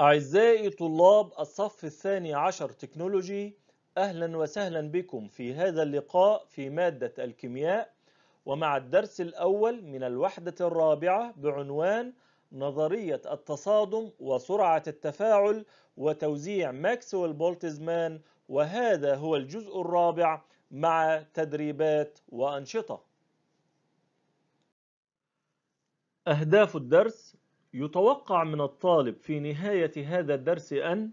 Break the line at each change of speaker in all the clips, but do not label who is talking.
أعزائي طلاب الصف الثاني عشر تكنولوجي أهلا وسهلا بكم في هذا اللقاء في مادة الكيمياء ومع الدرس الأول من الوحدة الرابعة بعنوان نظرية التصادم وسرعة التفاعل وتوزيع ماكسويل بولتزمان وهذا هو الجزء الرابع مع تدريبات وأنشطة أهداف الدرس يتوقع من الطالب في نهاية هذا الدرس أن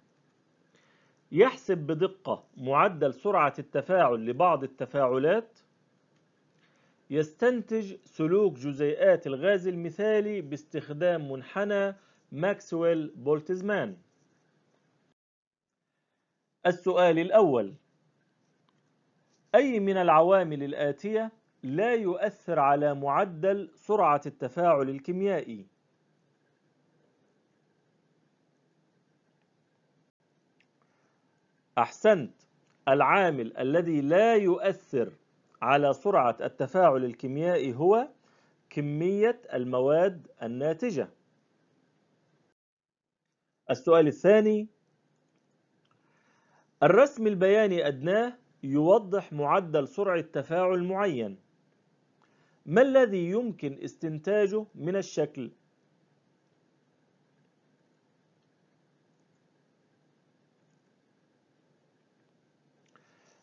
يحسب بدقة معدل سرعة التفاعل لبعض التفاعلات يستنتج سلوك جزيئات الغاز المثالي باستخدام منحنى ماكسويل بولتزمان السؤال الأول أي من العوامل الآتية لا يؤثر على معدل سرعة التفاعل الكيميائي أحسنت العامل الذي لا يؤثر على سرعة التفاعل الكيميائي هو كمية المواد الناتجة السؤال الثاني الرسم البياني أدناه يوضح معدل سرعة تفاعل معين ما الذي يمكن استنتاجه من الشكل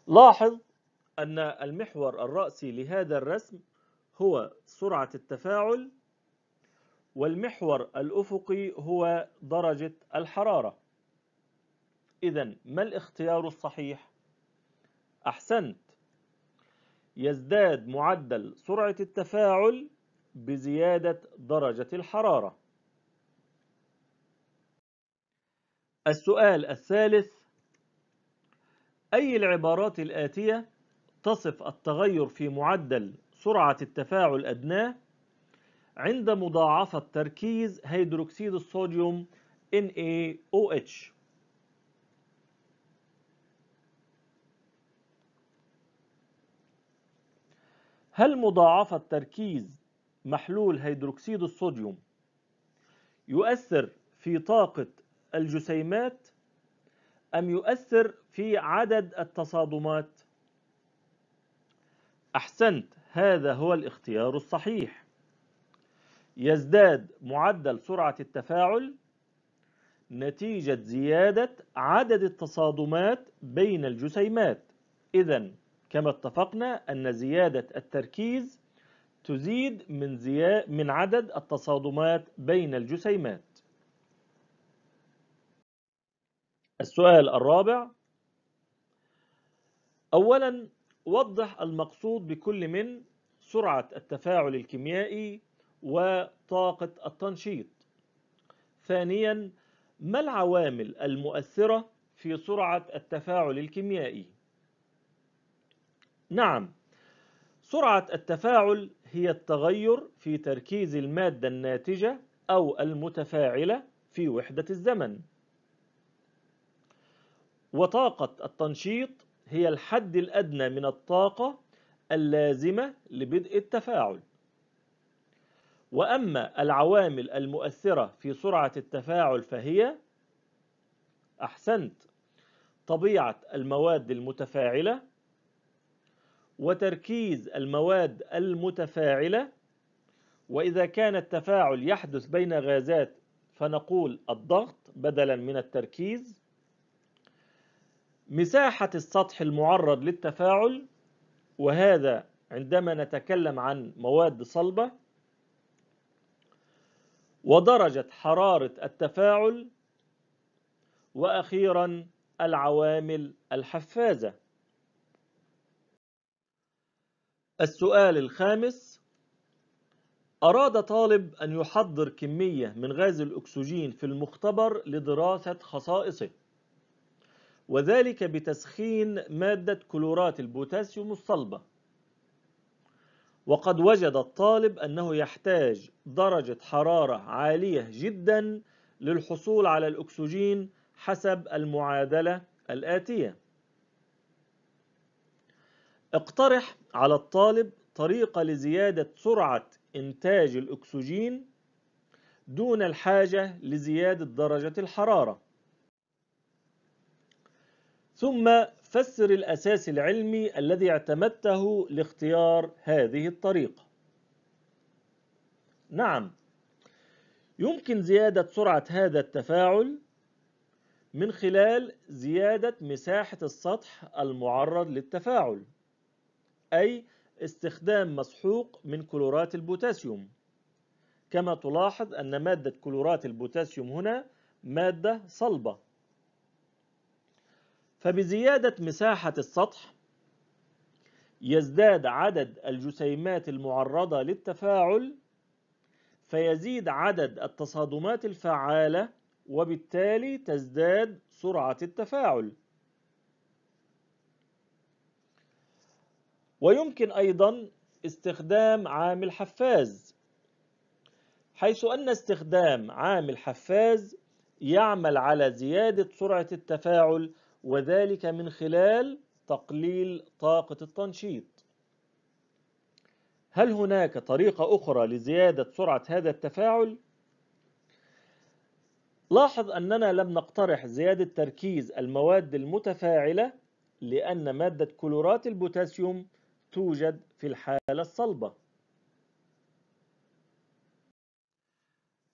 لاحظ أن المحور الرأسي لهذا الرسم هو سرعة التفاعل والمحور الأفقي هو درجة الحرارة إذا ما الاختيار الصحيح؟ أحسنت يزداد معدل سرعة التفاعل بزيادة درجة الحرارة السؤال الثالث أي العبارات الآتية تصف التغير في معدل سرعة التفاعل أدناه عند مضاعفة تركيز هيدروكسيد الصوديوم NaOH هل مضاعفة تركيز محلول هيدروكسيد الصوديوم يؤثر في طاقة الجسيمات أم يؤثر في عدد التصادمات؟ أحسنت هذا هو الاختيار الصحيح يزداد معدل سرعة التفاعل نتيجة زيادة عدد التصادمات بين الجسيمات إذا كما اتفقنا أن زيادة التركيز تزيد من, زياد من عدد التصادمات بين الجسيمات السؤال الرابع أولا وضح المقصود بكل من سرعة التفاعل الكيميائي وطاقة التنشيط ثانيا ما العوامل المؤثرة في سرعة التفاعل الكيميائي نعم سرعة التفاعل هي التغير في تركيز المادة الناتجة أو المتفاعلة في وحدة الزمن وطاقة التنشيط هي الحد الأدنى من الطاقة اللازمة لبدء التفاعل وأما العوامل المؤثرة في سرعة التفاعل فهي أحسنت طبيعة المواد المتفاعلة وتركيز المواد المتفاعلة وإذا كان التفاعل يحدث بين غازات فنقول الضغط بدلا من التركيز مساحة السطح المعرض للتفاعل وهذا عندما نتكلم عن مواد صلبة ودرجة حرارة التفاعل وأخيرا العوامل الحفازة السؤال الخامس أراد طالب أن يحضر كمية من غاز الأكسجين في المختبر لدراسة خصائصه وذلك بتسخين مادة كلورات البوتاسيوم الصلبة وقد وجد الطالب أنه يحتاج درجة حرارة عالية جدا للحصول على الأكسجين حسب المعادلة الآتية اقترح على الطالب طريقة لزيادة سرعة إنتاج الأكسجين دون الحاجة لزيادة درجة الحرارة ثم فسر الأساس العلمي الذي اعتمدته لاختيار هذه الطريقة نعم يمكن زيادة سرعة هذا التفاعل من خلال زيادة مساحة السطح المعرض للتفاعل أي استخدام مسحوق من كلورات البوتاسيوم كما تلاحظ أن مادة كلورات البوتاسيوم هنا مادة صلبة فبزيادة مساحة السطح يزداد عدد الجسيمات المعرضة للتفاعل فيزيد عدد التصادمات الفعالة وبالتالي تزداد سرعة التفاعل ويمكن أيضا استخدام عامل حفاز حيث أن استخدام عامل حفاز يعمل على زيادة سرعة التفاعل وذلك من خلال تقليل طاقة التنشيط هل هناك طريقة أخرى لزيادة سرعة هذا التفاعل؟ لاحظ أننا لم نقترح زيادة تركيز المواد المتفاعلة لأن مادة كلورات البوتاسيوم توجد في الحالة الصلبة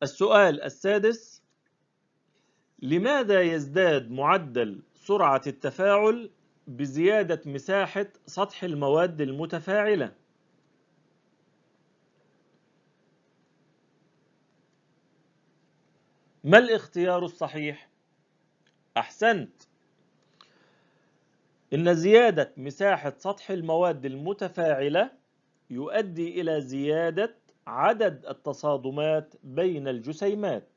السؤال السادس لماذا يزداد معدل سرعة التفاعل بزيادة مساحة سطح المواد المتفاعلة ما الاختيار الصحيح؟ أحسنت إن زيادة مساحة سطح المواد المتفاعلة يؤدي إلى زيادة عدد التصادمات بين الجسيمات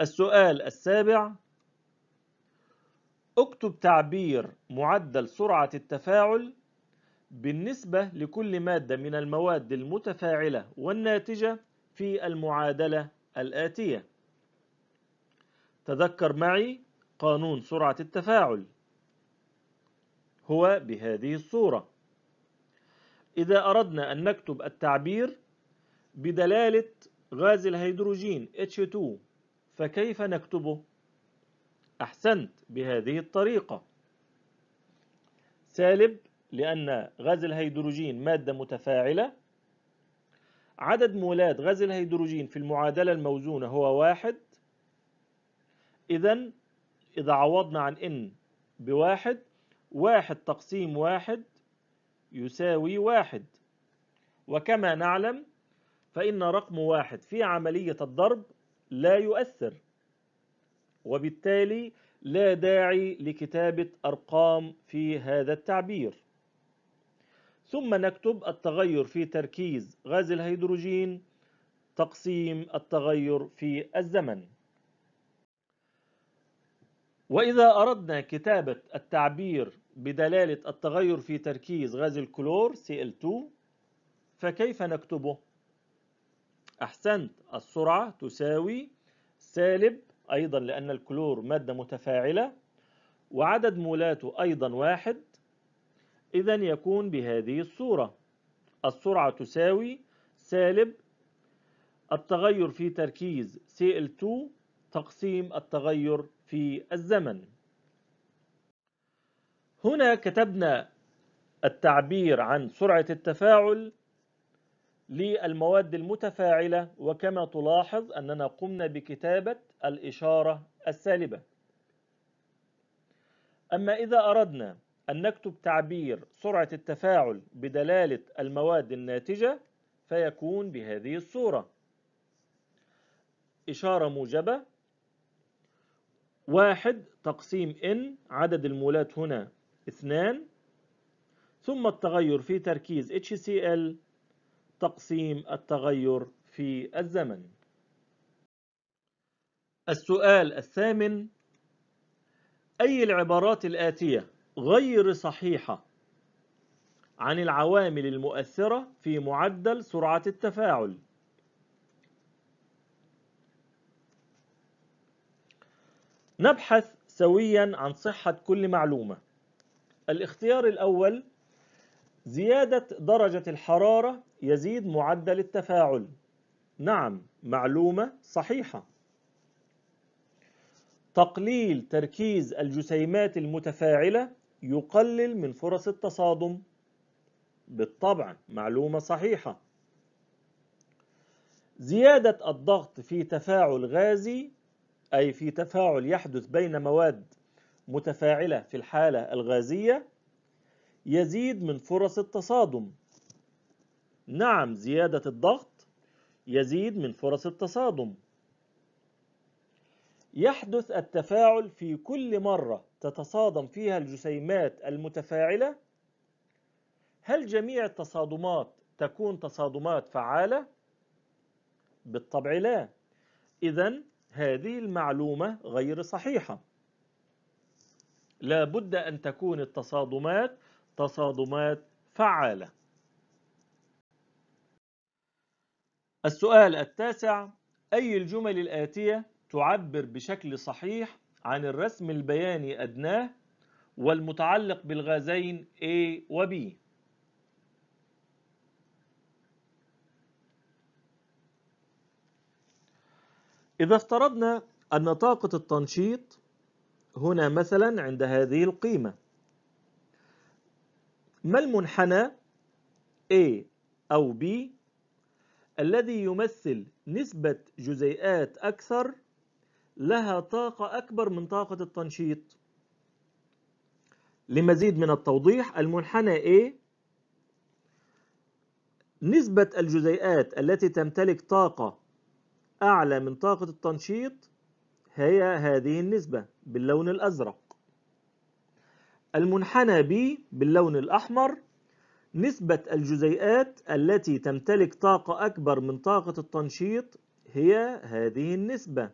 السؤال السابع اكتب تعبير معدل سرعة التفاعل بالنسبة لكل مادة من المواد المتفاعلة والناتجة في المعادلة الآتية تذكر معي قانون سرعة التفاعل هو بهذه الصورة إذا أردنا أن نكتب التعبير بدلالة غاز الهيدروجين H2 فكيف نكتبه أحسنت بهذه الطريقة سالب لأن غاز الهيدروجين مادة متفاعلة عدد مولات غاز الهيدروجين في المعادلة الموزونة هو واحد إذا إذا عوضنا عن N بواحد واحد تقسيم واحد يساوي واحد وكما نعلم فإن رقم واحد في عملية الضرب لا يؤثر وبالتالي لا داعي لكتابة أرقام في هذا التعبير ثم نكتب التغير في تركيز غاز الهيدروجين تقسيم التغير في الزمن وإذا أردنا كتابة التعبير بدلالة التغير في تركيز غاز الكلور Cl2 فكيف نكتبه؟ أحسنت السرعة تساوي سالب أيضا لأن الكلور مادة متفاعلة وعدد مولاته أيضا واحد إذا يكون بهذه الصورة السرعة تساوي سالب التغير في تركيز Cl2 تقسيم التغير في الزمن هنا كتبنا التعبير عن سرعة التفاعل للمواد المتفاعلة وكما تلاحظ أننا قمنا بكتابة الإشارة السالبة أما إذا أردنا أن نكتب تعبير سرعة التفاعل بدلالة المواد الناتجة فيكون بهذه الصورة إشارة موجبة واحد تقسيم N عدد المولات هنا اثنان ثم التغير في تركيز HCl تقسيم التغير في الزمن السؤال الثامن أي العبارات الآتية غير صحيحة عن العوامل المؤثرة في معدل سرعة التفاعل نبحث سويا عن صحة كل معلومة الاختيار الأول زيادة درجة الحرارة يزيد معدل التفاعل نعم معلومة صحيحة تقليل تركيز الجسيمات المتفاعلة يقلل من فرص التصادم بالطبع معلومة صحيحة زيادة الضغط في تفاعل غازي أي في تفاعل يحدث بين مواد متفاعلة في الحالة الغازية يزيد من فرص التصادم نعم زيادة الضغط يزيد من فرص التصادم يحدث التفاعل في كل مرة تتصادم فيها الجسيمات المتفاعلة هل جميع التصادمات تكون تصادمات فعالة؟ بالطبع لا إذا هذه المعلومة غير صحيحة لا بد أن تكون التصادمات تصادمات فعالة السؤال التاسع أي الجمل الآتية تعبر بشكل صحيح عن الرسم البياني أدناه والمتعلق بالغازين A و B إذا افترضنا أن طاقة التنشيط هنا مثلا عند هذه القيمة ما المنحنى A أو B الذي يمثل نسبة جزيئات أكثر لها طاقة أكبر من طاقة التنشيط لمزيد من التوضيح المنحنى A نسبة الجزيئات التي تمتلك طاقة أعلى من طاقة التنشيط هي هذه النسبة باللون الأزرق المنحنى B باللون الأحمر نسبة الجزيئات التي تمتلك طاقة أكبر من طاقة التنشيط هي هذه النسبة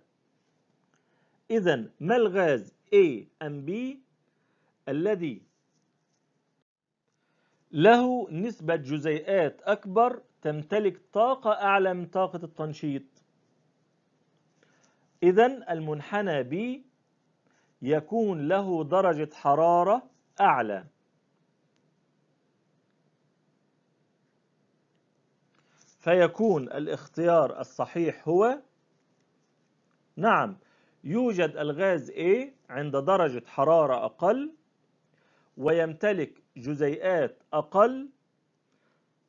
إذا ما الغاز A أم B الذي له نسبة جزيئات أكبر تمتلك طاقة أعلى من طاقة التنشيط إذا المنحنى B يكون له درجة حرارة أعلى فيكون الاختيار الصحيح هو نعم يوجد الغاز A عند درجة حرارة أقل ويمتلك جزيئات أقل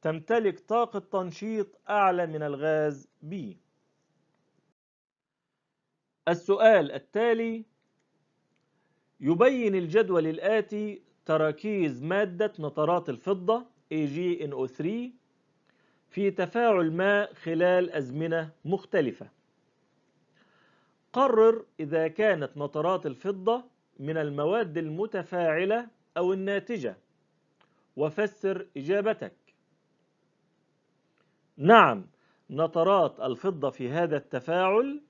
تمتلك طاقة تنشيط أعلى من الغاز B السؤال التالي يبين الجدول الآتي تراكيز مادة نطرات الفضة AgNO3 في تفاعل ما خلال أزمنة مختلفة قرر إذا كانت نطرات الفضة من المواد المتفاعلة أو الناتجة وفسر إجابتك نعم نطرات الفضة في هذا التفاعل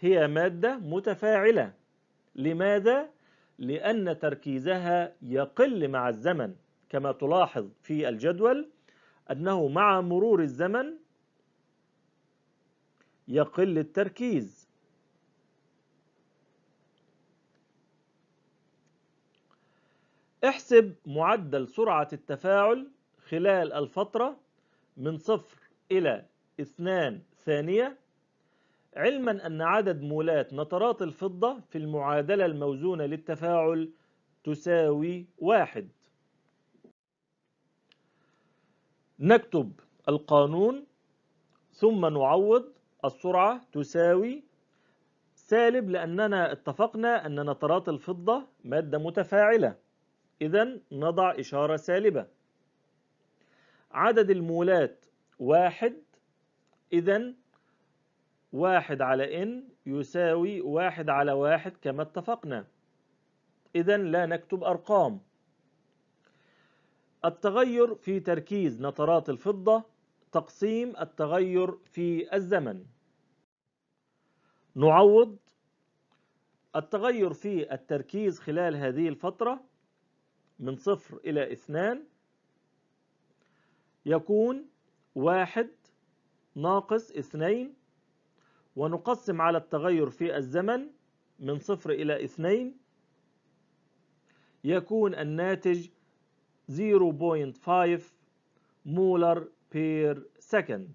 هي مادة متفاعلة لماذا؟ لأن تركيزها يقل مع الزمن كما تلاحظ في الجدول أنه مع مرور الزمن يقل التركيز احسب معدل سرعة التفاعل خلال الفترة من صفر إلى اثنان ثانية علما أن عدد مولات نترات الفضة في المعادلة الموزونة للتفاعل تساوي واحد نكتب القانون ثم نعوض السرعة تساوي سالب لأننا اتفقنا أن نترات الفضة مادة متفاعلة إذا نضع إشارة سالبة عدد المولات واحد إذا واحد على n يساوي واحد على واحد كما اتفقنا إذا لا نكتب أرقام التغير في تركيز نترات الفضة تقسيم التغير في الزمن نعوض التغير في التركيز خلال هذه الفترة من صفر إلى اثنان يكون واحد ناقص اثنين ونقسم على التغير في الزمن من صفر إلى اثنين يكون الناتج 0.5 مولر بير سكند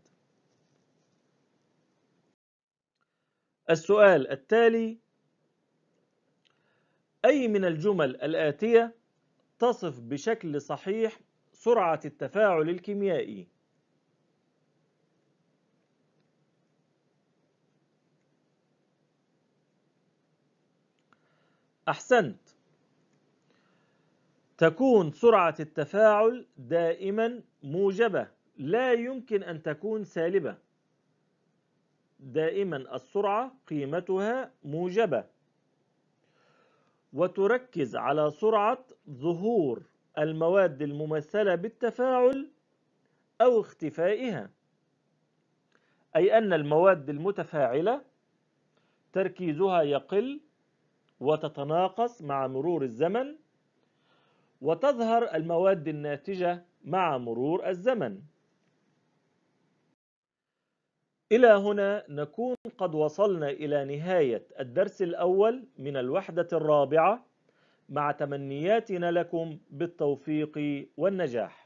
السؤال التالي أي من الجمل الآتية تصف بشكل صحيح سرعة التفاعل الكيميائي؟ أحسنت تكون سرعة التفاعل دائما موجبة لا يمكن أن تكون سالبة دائما السرعة قيمتها موجبة وتركز على سرعة ظهور المواد الممثلة بالتفاعل أو اختفائها أي أن المواد المتفاعلة تركيزها يقل وتتناقص مع مرور الزمن وتظهر المواد الناتجة مع مرور الزمن إلى هنا نكون قد وصلنا إلى نهاية الدرس الأول من الوحدة الرابعة مع تمنياتنا لكم بالتوفيق والنجاح